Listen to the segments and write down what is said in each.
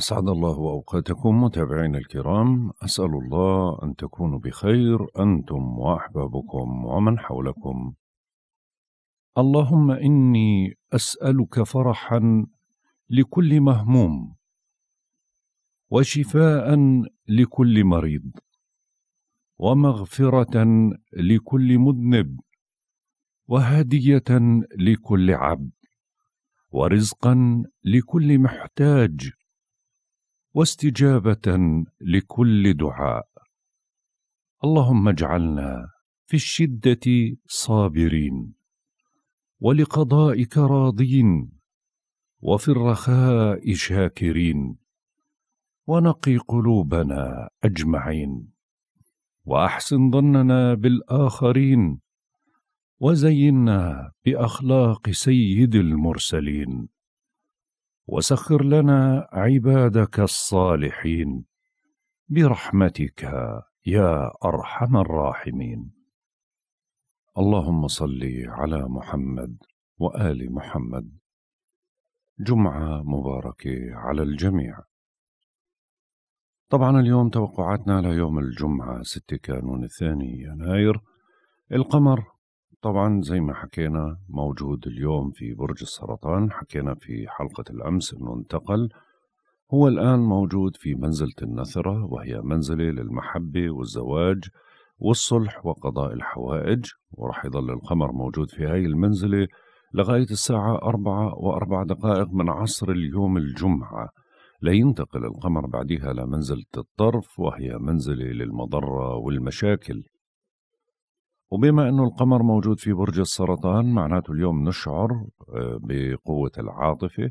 أسعد الله أوقاتكم متابعينا الكرام أسأل الله أن تكونوا بخير أنتم وأحبابكم ومن حولكم اللهم إني أسألك فرحا لكل مهموم وشفاء لكل مريض ومغفرة لكل مذنب وهدية لكل عبد ورزقا لكل محتاج واستجابه لكل دعاء اللهم اجعلنا في الشده صابرين ولقضائك راضين وفي الرخاء شاكرين ونقي قلوبنا اجمعين واحسن ظننا بالاخرين وزينا باخلاق سيد المرسلين وسخر لنا عبادك الصالحين برحمتك يا ارحم الراحمين اللهم صل على محمد وال محمد جمعه مباركه على الجميع طبعا اليوم توقعاتنا ليوم الجمعه 6 كانون الثاني يناير القمر طبعا زي ما حكينا موجود اليوم في برج السرطان حكينا في حلقة الأمس أنه انتقل هو الآن موجود في منزلة النثرة وهي منزلة للمحبة والزواج والصلح وقضاء الحوائج ورح يظل القمر موجود في هاي المنزلة لغاية الساعة أربعة وأربع دقائق من عصر اليوم الجمعة لينتقل القمر بعدها لمنزلة الطرف وهي منزلة للمضرة والمشاكل وبما أنه القمر موجود في برج السرطان معناته اليوم نشعر آه، بقوة العاطفة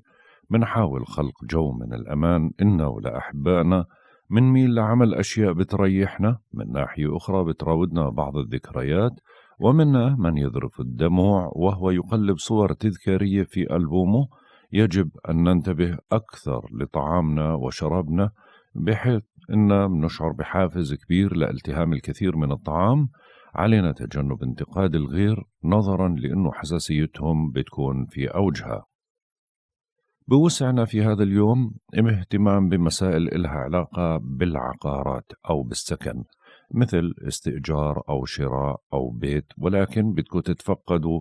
بنحاول خلق جو من الأمان إنا ولأحبائنا بنميل لعمل أشياء بتريحنا من ناحية أخرى بتراودنا بعض الذكريات ومنا من يذرف الدموع وهو يقلب صور تذكارية في ألبومه يجب أن ننتبه أكثر لطعامنا وشرابنا بحيث أننا نشعر بحافز كبير لالتهام الكثير من الطعام علينا تجنب انتقاد الغير نظرا لأنه حساسيتهم بتكون في أوجها بوسعنا في هذا اليوم اهتمام بمسائل إلها علاقة بالعقارات أو بالسكن مثل استئجار أو شراء أو بيت ولكن بدكم تتفقدوا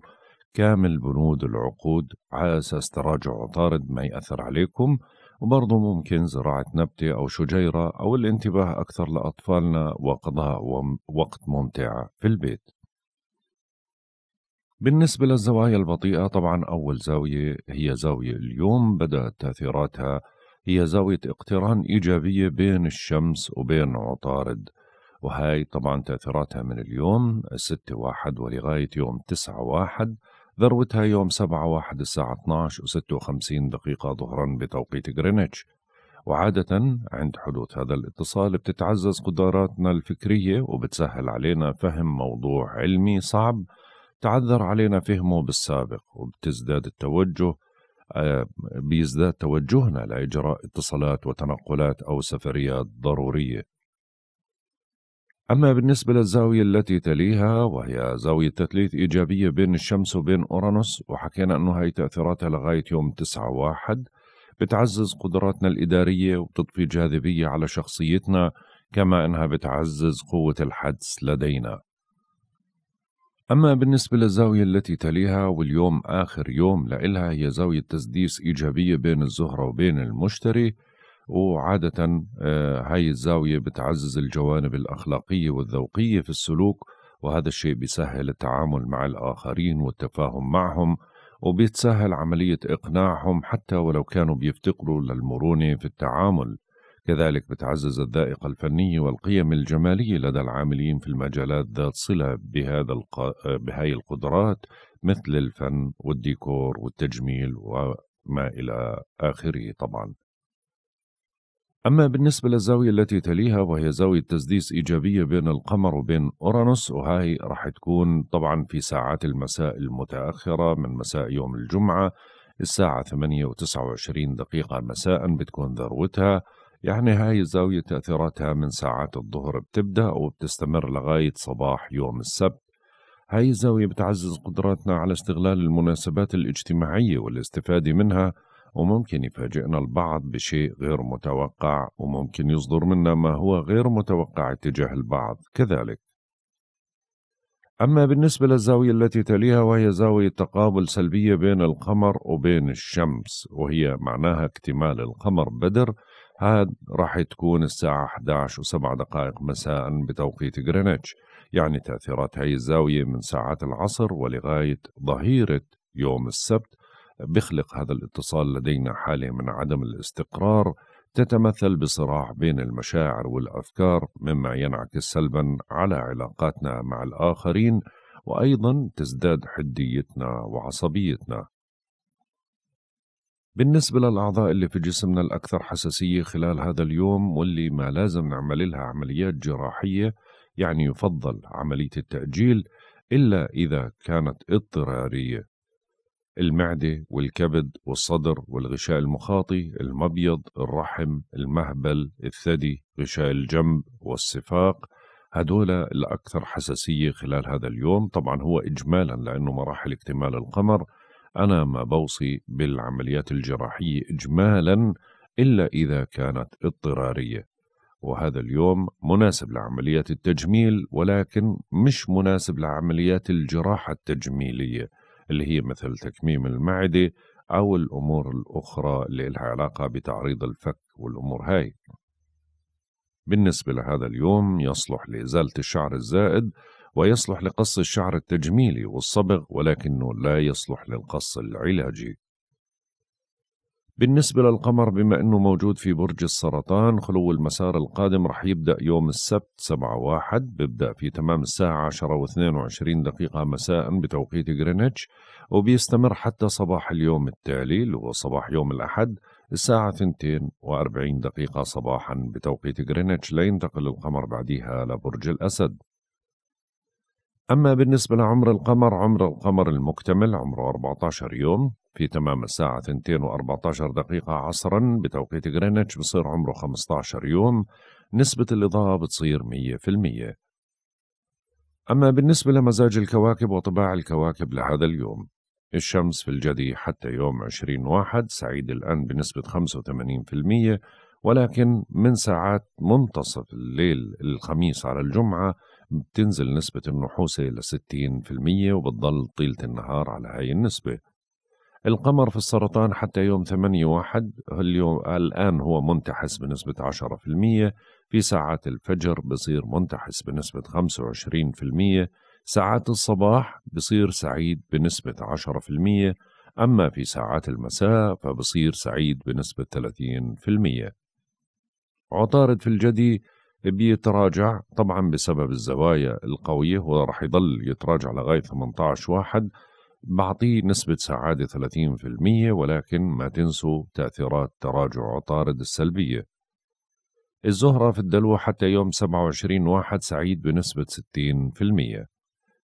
كامل بنود العقود على أساس تراجع عطارد ما يأثر عليكم وبرضه ممكن زراعة نبتة أو شجيرة أو الانتباه أكثر لأطفالنا وقضاء وقت ممتع في البيت بالنسبة للزوايا البطيئة طبعا أول زاوية هي زاوية اليوم بدأت تأثيراتها هي زاوية اقتران إيجابية بين الشمس وبين عطارد وهاي طبعا تأثيراتها من اليوم الستة واحد ولغاية يوم تسعة واحد ذروتها يوم 7 واحد الساعة 12 و56 دقيقة ظهرا بتوقيت غرينتش وعادة عند حدوث هذا الاتصال بتتعزز قدراتنا الفكرية وبتسهل علينا فهم موضوع علمي صعب تعذر علينا فهمه بالسابق وبتزداد التوجه آه، بيزداد توجهنا لإجراء اتصالات وتنقلات أو سفريات ضرورية أما بالنسبة للزاوية التي تليها وهي زاوية تثليث إيجابية بين الشمس وبين أورانوس وحكينا أنه هي تأثيراتها لغاية يوم 9 واحد بتعزز قدراتنا الإدارية وبتضفي جاذبية على شخصيتنا كما أنها بتعزز قوة الحدس لدينا أما بالنسبة للزاوية التي تليها واليوم آخر يوم لإلها هي زاوية تسديس إيجابية بين الزهرة وبين المشتري وعادة آه، هاي الزاوية بتعزز الجوانب الأخلاقية والذوقية في السلوك وهذا الشيء بيسهل التعامل مع الآخرين والتفاهم معهم وبيتسهل عملية إقناعهم حتى ولو كانوا بيفتقروا للمرونة في التعامل كذلك بتعزز الذائقة الفنية والقيم الجمالية لدى العاملين في المجالات ذات صلة بهذا الق... بهاي القدرات مثل الفن والديكور والتجميل وما إلى آخره طبعاً أما بالنسبة للزاوية التي تليها وهي زاوية تسديس إيجابية بين القمر وبين أورانوس وهي راح تكون طبعا في ساعات المساء المتأخرة من مساء يوم الجمعة الساعة 8 و29 دقيقة مساء بتكون ذروتها يعني هاي الزاوية تأثيراتها من ساعات الظهر بتبدأ وبتستمر لغاية صباح يوم السبت هاي الزاوية بتعزز قدراتنا على استغلال المناسبات الاجتماعية والاستفادة منها وممكن يفاجئنا البعض بشيء غير متوقع وممكن يصدر منا ما هو غير متوقع تجاه البعض كذلك أما بالنسبة للزاوية التي تليها وهي زاوية تقابل سلبية بين القمر وبين الشمس وهي معناها اكتمال القمر بدر هاد راح تكون الساعة 11 و7 دقائق مساء بتوقيت غرينتش يعني تأثيرات هاي الزاوية من ساعات العصر ولغاية ظهيرة يوم السبت بيخلق هذا الاتصال لدينا حالة من عدم الاستقرار تتمثل بصراع بين المشاعر والأفكار مما ينعكس سلبا على علاقاتنا مع الآخرين وأيضا تزداد حديتنا وعصبيتنا بالنسبة للأعضاء اللي في جسمنا الأكثر حساسية خلال هذا اليوم واللي ما لازم نعمل لها عمليات جراحية يعني يفضل عملية التأجيل إلا إذا كانت اضطرارية المعدة والكبد والصدر والغشاء المخاطي المبيض الرحم المهبل الثدي غشاء الجنب والصفاق هدول الأكثر حساسية خلال هذا اليوم طبعا هو إجمالا لأنه مراحل اكتمال القمر أنا ما بوصي بالعمليات الجراحية إجمالا إلا إذا كانت اضطرارية وهذا اليوم مناسب لعمليات التجميل ولكن مش مناسب لعمليات الجراحة التجميلية اللي هي مثل تكميم المعدة أو الأمور الأخرى اللي لها علاقة بتعريض الفك والأمور هاي بالنسبة لهذا اليوم يصلح لإزالة الشعر الزائد ويصلح لقص الشعر التجميلي والصبغ ولكنه لا يصلح للقص العلاجي بالنسبة للقمر بما أنه موجود في برج السرطان خلو المسار القادم رح يبدأ يوم السبت 7 واحد بيبدأ في تمام الساعة 10 و22 دقيقة مساء بتوقيت غرينتش وبيستمر حتى صباح اليوم التالي اللي هو صباح يوم الأحد الساعة 2 و40 دقيقة صباحا بتوقيت غرينتش لينتقل القمر بعدها لبرج الأسد أما بالنسبة لعمر القمر عمر القمر المكتمل عمره 14 يوم في تمام الساعة 2:14 دقيقة عصرا بتوقيت غرينتش بصير عمره 15 يوم نسبة الإضاءة بتصير 100% أما بالنسبة لمزاج الكواكب وطباع الكواكب لهذا اليوم الشمس في الجدي حتى يوم 20 واحد سعيد الآن بنسبة 85% ولكن من ساعات منتصف الليل الخميس على الجمعة بتنزل نسبة النحوسة إلى 60% وبتضل طيلة النهار على هاي النسبة القمر في السرطان حتى يوم 8 واحد اليوم الآن هو منتحس بنسبة 10% في ساعات الفجر بصير منتحس بنسبة 25% ساعات الصباح بصير سعيد بنسبة 10% أما في ساعات المساء فبصير سعيد بنسبة 30% عطارد في الجدي بيتراجع طبعا بسبب الزوايا القوية وراح يضل يتراجع لغاية 18 واحد بعطيه نسبة سعادة 30% ولكن ما تنسوا تأثيرات تراجع عطارد السلبية الزهرة في الدلو حتى يوم 27 واحد سعيد بنسبة 60%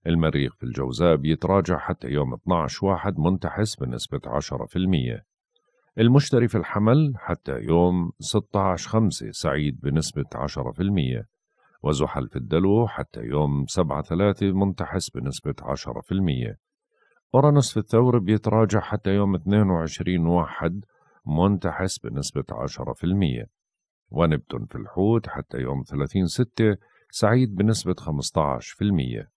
المريخ في الجوزاء بيتراجع حتى يوم 12 واحد منتحس بنسبة 10% المشتري في الحمل حتى يوم 16 خمسة سعيد بنسبة 10% وزحل في الدلو حتى يوم 7 ثلاثة منتحس بنسبة 10% أورانوس في الثور بيتراجع حتى يوم 22 واحد منتحس بنسبة 10% ونبتون في الحوت حتى يوم 30 ستة سعيد بنسبة 15%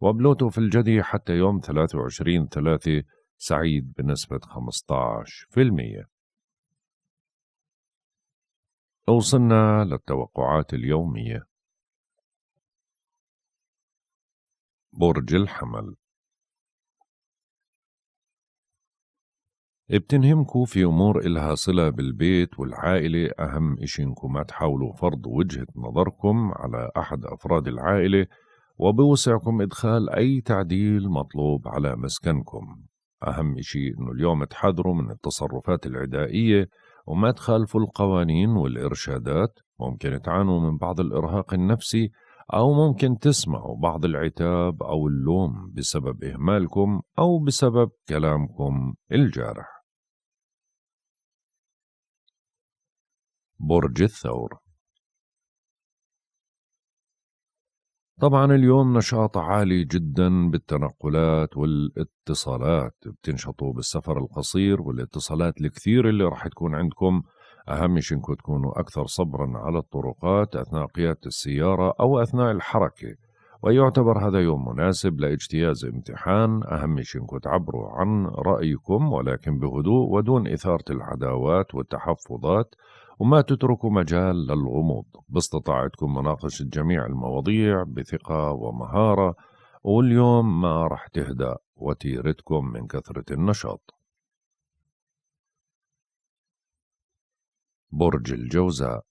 وبلوتو في الجدي حتى يوم 23 ثلاثة سعيد بنسبة 15% وصلنا للتوقعات اليومية برج الحمل بتنهمكوا في أمور إلها صلة بالبيت والعائلة أهم إشي إنكم ما تحاولوا فرض وجهة نظركم على أحد أفراد العائلة وبوسعكم إدخال أي تعديل مطلوب على مسكنكم أهم إشي إنه اليوم تحذروا من التصرفات العدائية وما تخالفوا القوانين والإرشادات ممكن تعانوا من بعض الإرهاق النفسي أو ممكن تسمعوا بعض العتاب أو اللوم بسبب إهمالكم أو بسبب كلامكم الجارح برج الثور طبعا اليوم نشاط عالي جدا بالتنقلات والاتصالات بتنشطوا بالسفر القصير والاتصالات الكثير اللي راح تكون عندكم أهم شيء إنكم تكونوا أكثر صبرا على الطرقات أثناء قيادة السيارة أو أثناء الحركة ويعتبر هذا يوم مناسب لاجتياز امتحان أهم شيء إنكم تعبروا عن رأيكم ولكن بهدوء ودون إثارة العداوات والتحفظات وما تترك مجال للغموض باستطاعتكم مناقشة جميع المواضيع بثقة ومهارة واليوم ما رح تهدأ وتيرتكم من كثرة النشاط برج الجوزاء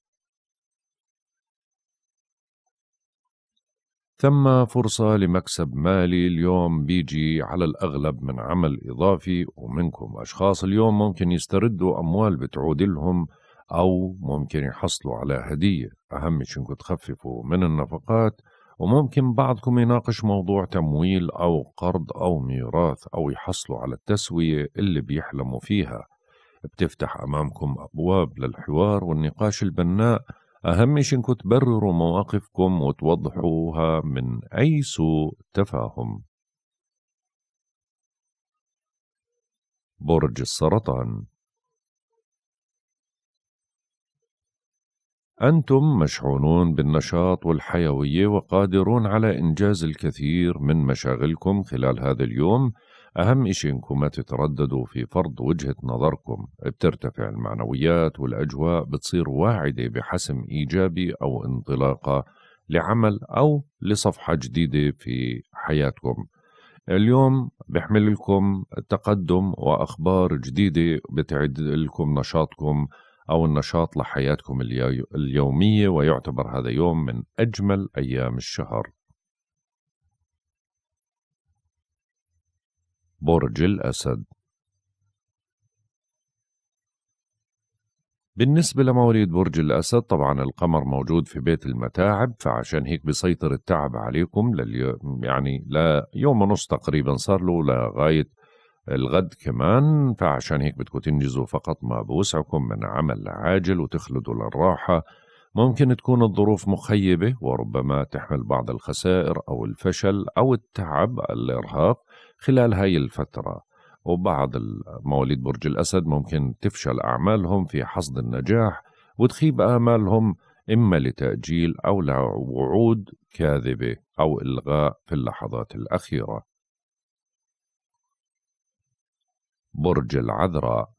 ثم فرصة لمكسب مالي اليوم بيجي على الأغلب من عمل إضافي ومنكم أشخاص اليوم ممكن يستردوا أموال بتعود لهم أو ممكن يحصلوا على هدية أهم شيء إنكم تخففوا من النفقات وممكن بعضكم يناقش موضوع تمويل أو قرض أو ميراث أو يحصلوا على التسوية اللي بيحلموا فيها بتفتح أمامكم أبواب للحوار والنقاش البناء أهم شيء إنكم تبرروا مواقفكم وتوضحوها من أي سوء تفاهم برج السرطان أنتم مشحونون بالنشاط والحيوية وقادرون على إنجاز الكثير من مشاغلكم خلال هذا اليوم أهم إشي إنكم ما تترددوا في فرض وجهة نظركم بترتفع المعنويات والأجواء بتصير واعدة بحسم إيجابي أو انطلاقة لعمل أو لصفحة جديدة في حياتكم اليوم بحمل لكم تقدم وأخبار جديدة بتعد لكم نشاطكم أو النشاط لحياتكم اليومية ويعتبر هذا يوم من أجمل أيام الشهر برج الأسد بالنسبة لمواليد برج الأسد طبعا القمر موجود في بيت المتاعب فعشان هيك بيسيطر التعب عليكم لليوم يعني ليوم ونص تقريبا صار له لغاية الغد كمان فعشان هيك بدكم تنجزوا فقط ما بوسعكم من عمل عاجل وتخلدوا للراحة ممكن تكون الظروف مخيبة وربما تحمل بعض الخسائر أو الفشل أو التعب الإرهاق خلال هاي الفترة وبعض مواليد برج الأسد ممكن تفشل أعمالهم في حصد النجاح وتخيب آمالهم إما لتأجيل أو لوعود كاذبة أو إلغاء في اللحظات الأخيرة برج العذراء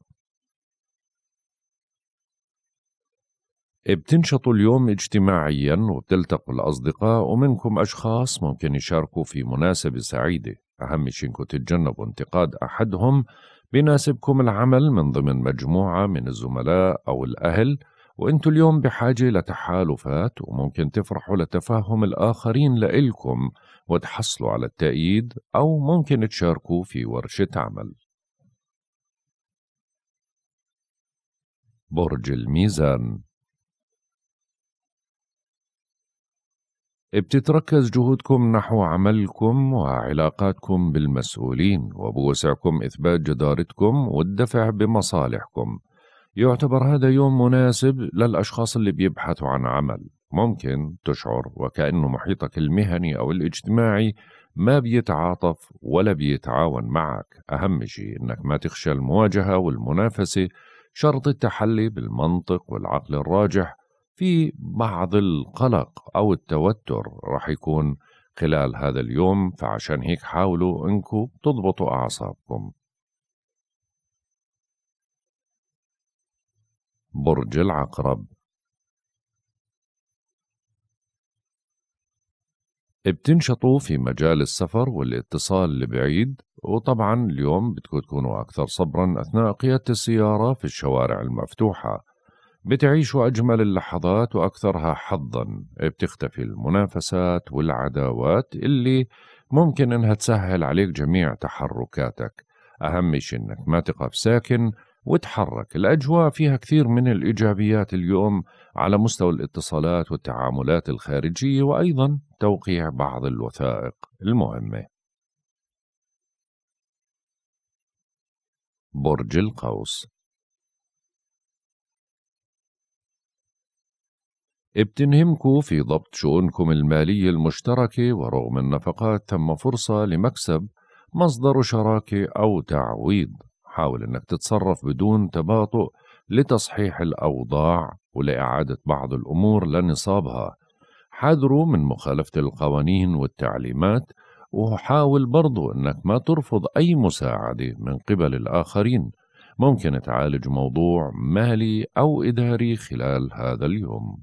بتنشطوا اليوم اجتماعيا وبتلتقوا الأصدقاء ومنكم أشخاص ممكن يشاركوا في مناسبة سعيدة أهم شيء إنكم تتجنبوا انتقاد أحدهم بيناسبكم العمل من ضمن مجموعة من الزملاء أو الأهل وانتوا اليوم بحاجة لتحالفات وممكن تفرحوا لتفهم الآخرين لإلكم وتحصلوا على التأييد أو ممكن تشاركوا في ورشة عمل برج الميزان بتتركز جهودكم نحو عملكم وعلاقاتكم بالمسؤولين وبوسعكم إثبات جدارتكم والدفع بمصالحكم يعتبر هذا يوم مناسب للأشخاص اللي بيبحثوا عن عمل ممكن تشعر وكأنه محيطك المهني أو الاجتماعي ما بيتعاطف ولا بيتعاون معك أهم شيء أنك ما تخشى المواجهة والمنافسة شرط التحلي بالمنطق والعقل الراجح في بعض القلق أو التوتر راح يكون خلال هذا اليوم فعشان هيك حاولوا انكم تضبطوا أعصابكم برج العقرب بتنشطوا في مجال السفر والاتصال لبعيد وطبعا اليوم بدكم تكونوا أكثر صبرا أثناء قيادة السيارة في الشوارع المفتوحة بتعيشوا أجمل اللحظات وأكثرها حظا بتختفي المنافسات والعداوات اللي ممكن إنها تسهل عليك جميع تحركاتك أهم شيء إنك ما تقف ساكن وتحرك الأجواء فيها كثير من الإيجابيات اليوم على مستوى الاتصالات والتعاملات الخارجية وأيضا توقيع بعض الوثائق المهمة برج القوس بتنهمكم في ضبط شؤونكم المالية المشتركة ورغم النفقات تم فرصة لمكسب مصدر شراكة أو تعويض حاول أنك تتصرف بدون تباطؤ لتصحيح الأوضاع ولإعادة بعض الأمور لنصابها حذروا من مخالفة القوانين والتعليمات وحاول برضو أنك ما ترفض أي مساعدة من قبل الآخرين ممكن تعالج موضوع مالي أو إداري خلال هذا اليوم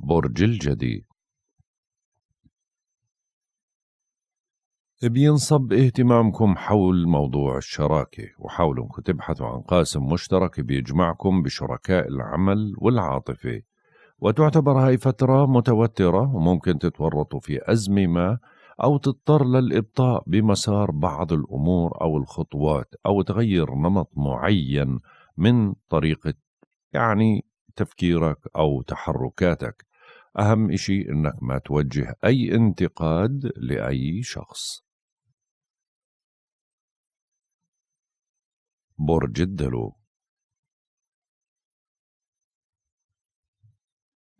برج الجدي بينصب اهتمامكم حول موضوع الشراكة وحاولوا انكم تبحثوا عن قاسم مشترك بيجمعكم بشركاء العمل والعاطفة وتعتبر هاي فترة متوترة وممكن تتورطوا في أزمة ما أو تضطر للإبطاء بمسار بعض الأمور أو الخطوات أو تغير نمط معين من طريقة يعني تفكيرك أو تحركاتك أهم إشي أنك ما توجه أي انتقاد لأي شخص برج الدلو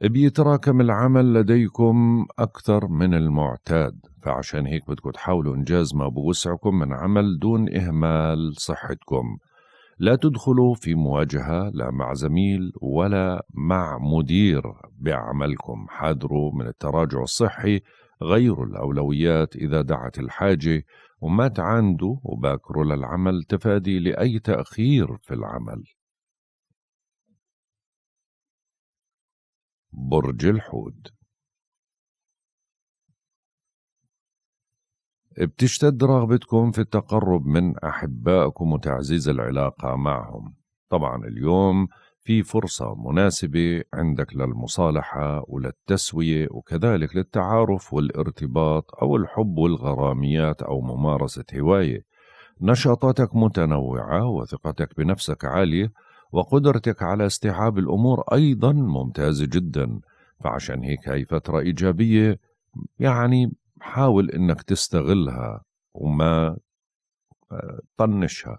بيتراكم العمل لديكم أكثر من المعتاد فعشان هيك بدكم تحاولوا إنجاز ما بوسعكم من عمل دون إهمال صحتكم لا تدخلوا في مواجهة لا مع زميل ولا مع مدير بعملكم حذروا من التراجع الصحي غيروا الأولويات إذا دعت الحاجة ومات عنده وباكره للعمل تفادي لأي تأخير في العمل برج الحوت بتشتد رغبتكم في التقرب من أحبائكم وتعزيز العلاقة معهم طبعا اليوم في فرصة مناسبة عندك للمصالحة وللتسوية وكذلك للتعارف والارتباط أو الحب والغراميات أو ممارسة هواية نشاطاتك متنوعة وثقتك بنفسك عالية وقدرتك على استيعاب الأمور أيضا ممتازة جدا فعشان هيك هاي فترة إيجابية يعني حاول إنك تستغلها وما آه، طنشها